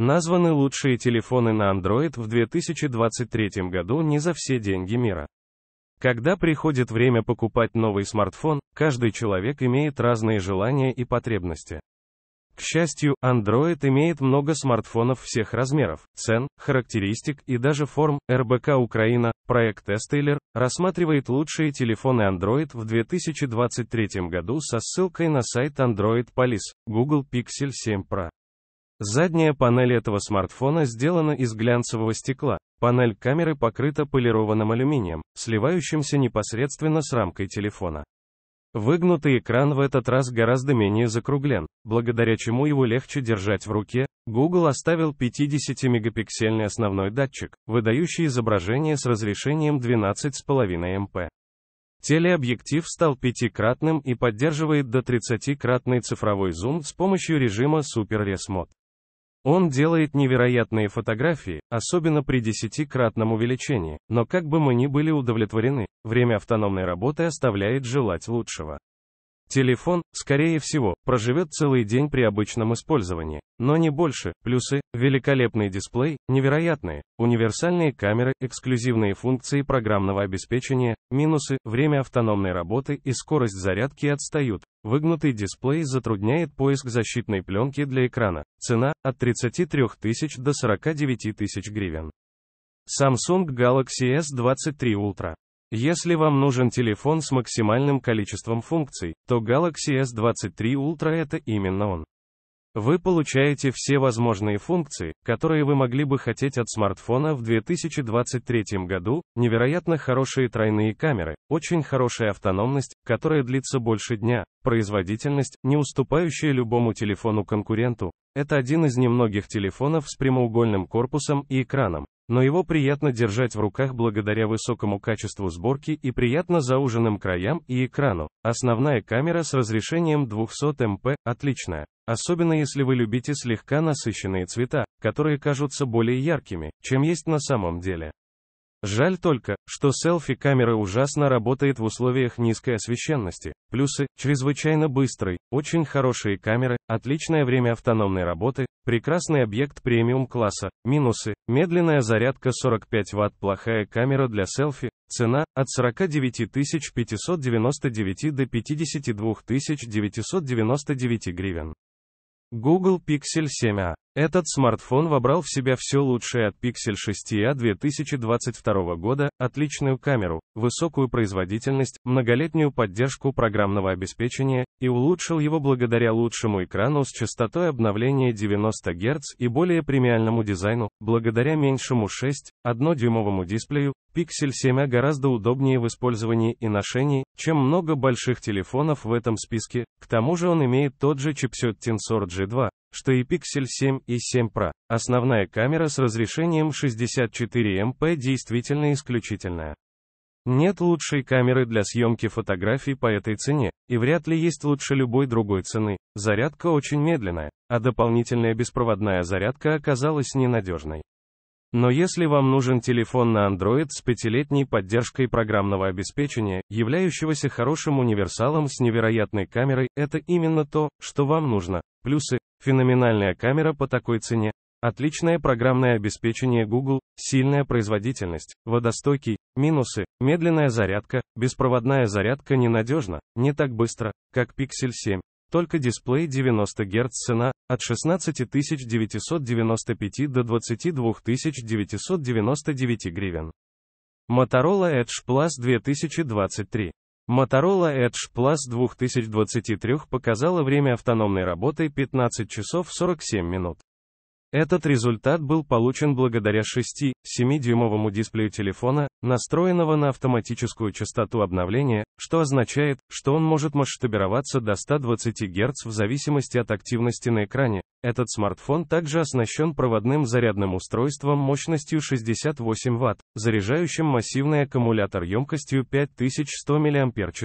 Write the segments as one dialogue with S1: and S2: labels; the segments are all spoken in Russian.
S1: Названы лучшие телефоны на Android в 2023 году не за все деньги мира. Когда приходит время покупать новый смартфон, каждый человек имеет разные желания и потребности. К счастью, Android имеет много смартфонов всех размеров, цен, характеристик и даже форм. РБК Украина, проект Estailer, рассматривает лучшие телефоны Android в 2023 году со ссылкой на сайт Android Police, Google Pixel 7 Pro. Задняя панель этого смартфона сделана из глянцевого стекла. Панель камеры покрыта полированным алюминием, сливающимся непосредственно с рамкой телефона. Выгнутый экран в этот раз гораздо менее закруглен, благодаря чему его легче держать в руке. Google оставил 50-мегапиксельный основной датчик, выдающий изображение с разрешением 12,5 мп. Телеобъектив стал пятикратным и поддерживает до 30-кратный цифровой зум с помощью режима Super Res Mode. Он делает невероятные фотографии, особенно при десятикратном увеличении, но как бы мы ни были удовлетворены, время автономной работы оставляет желать лучшего. Телефон, скорее всего, проживет целый день при обычном использовании, но не больше. Плюсы – великолепный дисплей, невероятные, универсальные камеры, эксклюзивные функции программного обеспечения, минусы – время автономной работы и скорость зарядки отстают. Выгнутый дисплей затрудняет поиск защитной пленки для экрана. Цена – от 33 тысяч до 49 тысяч гривен. Samsung Galaxy S23 Ultra если вам нужен телефон с максимальным количеством функций, то Galaxy S23 Ultra это именно он. Вы получаете все возможные функции, которые вы могли бы хотеть от смартфона в 2023 году, невероятно хорошие тройные камеры, очень хорошая автономность, которая длится больше дня, производительность, не уступающая любому телефону-конкуренту. Это один из немногих телефонов с прямоугольным корпусом и экраном, но его приятно держать в руках благодаря высокому качеству сборки и приятно зауженным краям и экрану. Основная камера с разрешением 200 мп отличная, особенно если вы любите слегка насыщенные цвета, которые кажутся более яркими, чем есть на самом деле. Жаль только, что селфи-камера ужасно работает в условиях низкой освещенности. Плюсы – чрезвычайно быстрый, очень хорошие камеры, отличное время автономной работы, прекрасный объект премиум-класса. Минусы – медленная зарядка 45 Вт, плохая камера для селфи, цена – от 49 599 до 52 999 гривен. Google Pixel 7a этот смартфон вобрал в себя все лучшее от Pixel 6a 2022 года, отличную камеру, высокую производительность, многолетнюю поддержку программного обеспечения, и улучшил его благодаря лучшему экрану с частотой обновления 90 Гц и более премиальному дизайну, благодаря меньшему 6,1-дюймовому дисплею, Pixel 7a гораздо удобнее в использовании и ношении, чем много больших телефонов в этом списке, к тому же он имеет тот же чипсет Tensor G2, что и Pixel 7 и 7 Pro. Основная камера с разрешением 64 Мп действительно исключительная. Нет лучшей камеры для съемки фотографий по этой цене, и вряд ли есть лучше любой другой цены. Зарядка очень медленная, а дополнительная беспроводная зарядка оказалась ненадежной. Но если вам нужен телефон на Android с пятилетней поддержкой программного обеспечения, являющегося хорошим универсалом с невероятной камерой, это именно то, что вам нужно. Плюсы. Феноменальная камера по такой цене, отличное программное обеспечение Google, сильная производительность, водостойкий, минусы, медленная зарядка, беспроводная зарядка ненадежна, не так быстро, как Pixel 7. Только дисплей 90 Гц цена от 16 995 до 22 999 гривен. Motorola Edge Plus 2023 Motorola Edge Plus 2023 показала время автономной работы 15 часов 47 минут. Этот результат был получен благодаря 6,7-дюймовому дисплею телефона, настроенного на автоматическую частоту обновления, что означает, что он может масштабироваться до 120 Гц в зависимости от активности на экране. Этот смартфон также оснащен проводным зарядным устройством мощностью 68 Вт, заряжающим массивный аккумулятор емкостью 5100 мАч.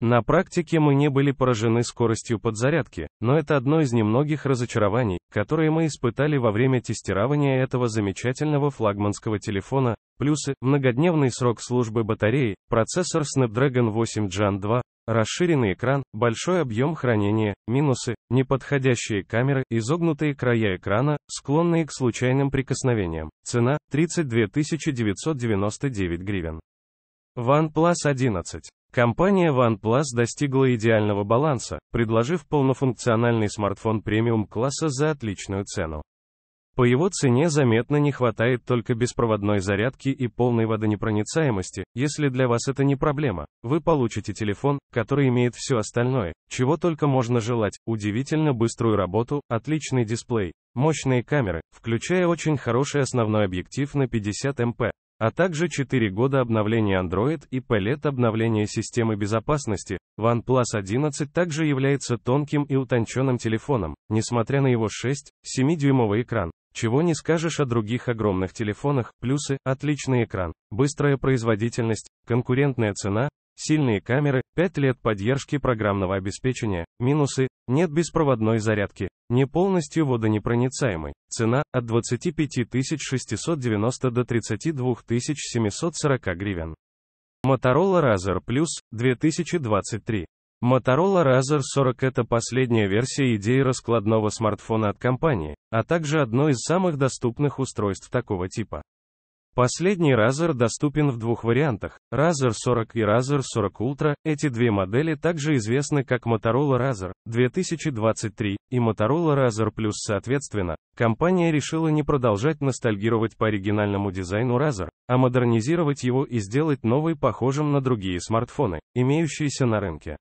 S1: На практике мы не были поражены скоростью подзарядки, но это одно из немногих разочарований, которые мы испытали во время тестирования этого замечательного флагманского телефона, плюсы, многодневный срок службы батареи, процессор Snapdragon 8 Gen 2, расширенный экран, большой объем хранения, минусы, неподходящие камеры, изогнутые края экрана, склонные к случайным прикосновениям. Цена – 32 999 гривен. OnePlus 11. Компания OnePlus достигла идеального баланса, предложив полнофункциональный смартфон премиум-класса за отличную цену. По его цене заметно не хватает только беспроводной зарядки и полной водонепроницаемости. Если для вас это не проблема, вы получите телефон, который имеет все остальное, чего только можно желать, удивительно быструю работу, отличный дисплей, мощные камеры, включая очень хороший основной объектив на 50 мп, а также 4 года обновления Android и PLET обновления системы безопасности. OnePlus 11 также является тонким и утонченным телефоном, несмотря на его 6,7-дюймовый экран. Чего не скажешь о других огромных телефонах, плюсы, отличный экран, быстрая производительность, конкурентная цена, Сильные камеры, 5 лет поддержки программного обеспечения, минусы, нет беспроводной зарядки, не полностью водонепроницаемый, цена от 25 690 до 32 740 гривен. Motorola Razr Plus, 2023. Motorola Razr 40 – это последняя версия идеи раскладного смартфона от компании, а также одно из самых доступных устройств такого типа. Последний Razer доступен в двух вариантах, Razer 40 и Razer 40 Ultra, эти две модели также известны как Motorola Razer 2023 и Motorola Razer Plus соответственно. Компания решила не продолжать ностальгировать по оригинальному дизайну Razer, а модернизировать его и сделать новый похожим на другие смартфоны, имеющиеся на рынке.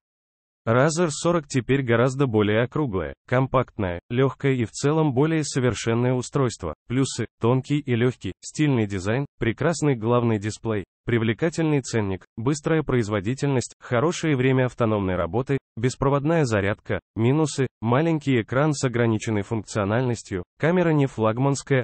S1: Razer 40 теперь гораздо более округлое, компактное, легкое и в целом более совершенное устройство. Плюсы – тонкий и легкий, стильный дизайн, прекрасный главный дисплей, привлекательный ценник, быстрая производительность, хорошее время автономной работы, беспроводная зарядка, минусы – маленький экран с ограниченной функциональностью, камера не флагманская,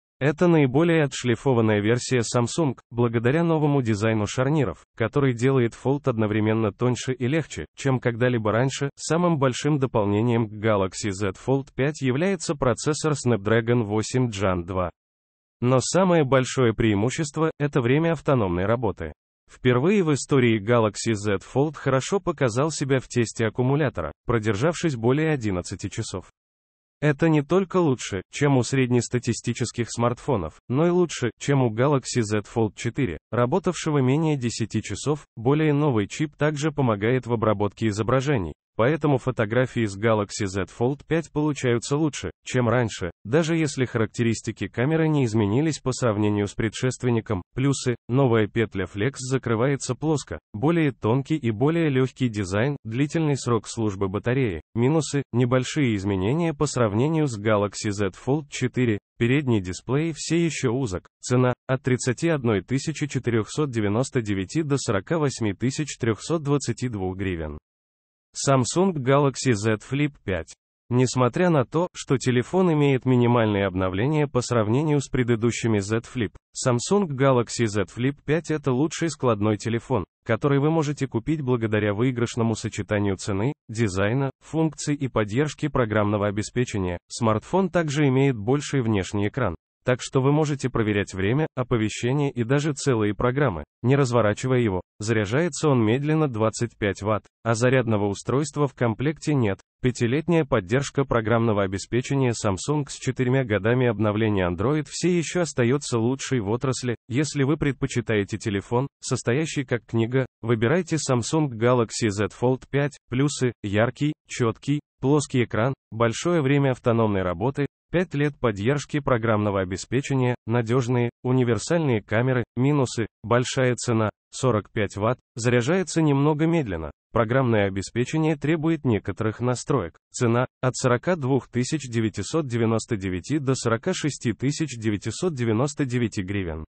S1: Это наиболее отшлифованная версия Samsung, благодаря новому дизайну шарниров, который делает Fold одновременно тоньше и легче, чем когда-либо раньше. Самым большим дополнением к Galaxy Z Fold 5 является процессор Snapdragon 8 Gen 2. Но самое большое преимущество – это время автономной работы. Впервые в истории Galaxy Z Fold хорошо показал себя в тесте аккумулятора, продержавшись более 11 часов. Это не только лучше, чем у среднестатистических смартфонов, но и лучше, чем у Galaxy Z Fold 4, работавшего менее 10 часов. Более новый чип также помогает в обработке изображений, Поэтому фотографии с Galaxy Z Fold 5 получаются лучше, чем раньше, даже если характеристики камеры не изменились по сравнению с предшественником. Плюсы, новая петля Flex закрывается плоско, более тонкий и более легкий дизайн, длительный срок службы батареи. Минусы, небольшие изменения по сравнению с Galaxy Z Fold 4, Передний дисплей все еще узок. Цена – от 31 499 до 48 322 гривен. Samsung Galaxy Z Flip 5. Несмотря на то, что телефон имеет минимальные обновления по сравнению с предыдущими Z Flip, Samsung Galaxy Z Flip 5 это лучший складной телефон, который вы можете купить благодаря выигрышному сочетанию цены, дизайна, функций и поддержки программного обеспечения. Смартфон также имеет больший внешний экран, так что вы можете проверять время, оповещение и даже целые программы, не разворачивая его. Заряжается он медленно 25 Вт, а зарядного устройства в комплекте нет. Пятилетняя поддержка программного обеспечения Samsung с четырьмя годами обновления Android все еще остается лучшей в отрасли. Если вы предпочитаете телефон, состоящий как книга, выбирайте Samsung Galaxy Z Fold 5. Плюсы, яркий, четкий, плоский экран, большое время автономной работы, 5 лет поддержки программного обеспечения, надежные, универсальные камеры, минусы, большая цена, 45 Вт, заряжается немного медленно. Программное обеспечение требует некоторых настроек. Цена от 42 999 до 46 999 гривен.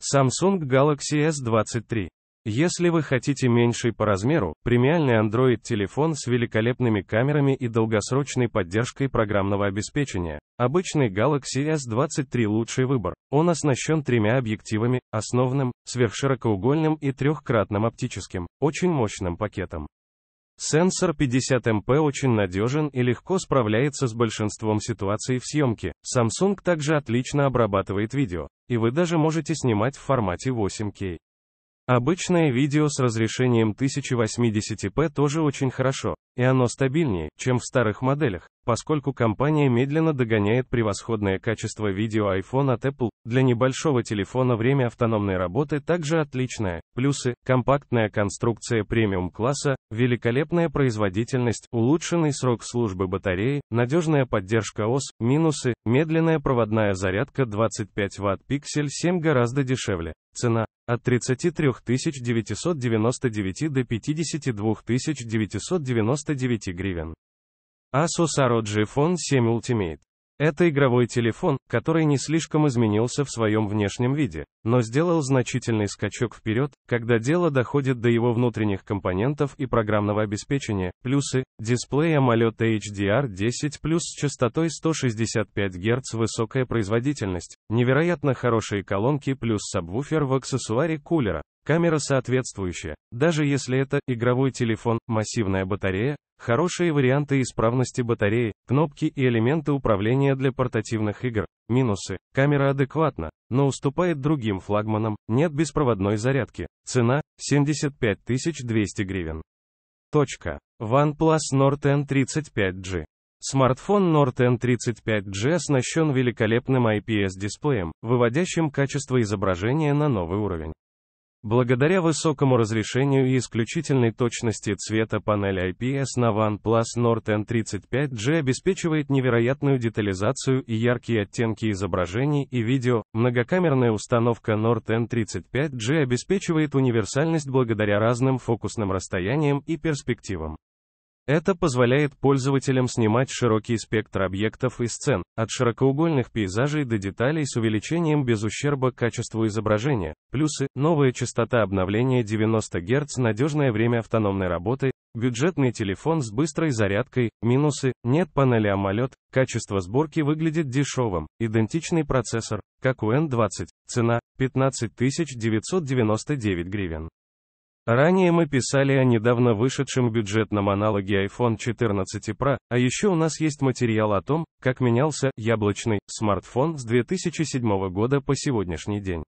S1: Samsung Galaxy S23 если вы хотите меньший по размеру, премиальный Android телефон с великолепными камерами и долгосрочной поддержкой программного обеспечения, обычный Galaxy S23 лучший выбор. Он оснащен тремя объективами, основным, сверхширокоугольным и трехкратным оптическим, очень мощным пакетом. Сенсор 50 МП очень надежен и легко справляется с большинством ситуаций в съемке. Samsung также отлично обрабатывает видео, и вы даже можете снимать в формате 8K. Обычное видео с разрешением 1080p тоже очень хорошо, и оно стабильнее, чем в старых моделях, поскольку компания медленно догоняет превосходное качество видео iPhone от Apple. Для небольшого телефона время автономной работы также отличное. Плюсы – компактная конструкция премиум-класса, великолепная производительность, улучшенный срок службы батареи, надежная поддержка ОС, минусы – медленная проводная зарядка 25 Вт пиксель 7 гораздо дешевле. Цена от 33 999 до 52 999 гривен. Asus ROG Phone 7 Ultimate это игровой телефон, который не слишком изменился в своем внешнем виде, но сделал значительный скачок вперед, когда дело доходит до его внутренних компонентов и программного обеспечения. Плюсы. Дисплей AMOLED HDR10 Plus с частотой 165 Гц высокая производительность, невероятно хорошие колонки плюс сабвуфер в аксессуаре кулера, камера соответствующая. Даже если это игровой телефон, массивная батарея, Хорошие варианты исправности батареи, кнопки и элементы управления для портативных игр. Минусы. Камера адекватна, но уступает другим флагманам, нет беспроводной зарядки. Цена – 75 200 гривен. Точка. OnePlus Nord N35G. Смартфон Nord N35G оснащен великолепным IPS-дисплеем, выводящим качество изображения на новый уровень. Благодаря высокому разрешению и исключительной точности цвета панель IPS на OnePlus Nord N35G обеспечивает невероятную детализацию и яркие оттенки изображений и видео. Многокамерная установка Nord N35G обеспечивает универсальность благодаря разным фокусным расстояниям и перспективам. Это позволяет пользователям снимать широкий спектр объектов и сцен, от широкоугольных пейзажей до деталей с увеличением без ущерба качеству изображения. Плюсы – новая частота обновления 90 Гц, надежное время автономной работы, бюджетный телефон с быстрой зарядкой, минусы – нет панели AMOLED, качество сборки выглядит дешевым, идентичный процессор, как у N20, цена – 15 999 гривен. Ранее мы писали о недавно вышедшем бюджетном аналоге iPhone 14 Pro, а еще у нас есть материал о том, как менялся яблочный смартфон с 2007 года по сегодняшний день.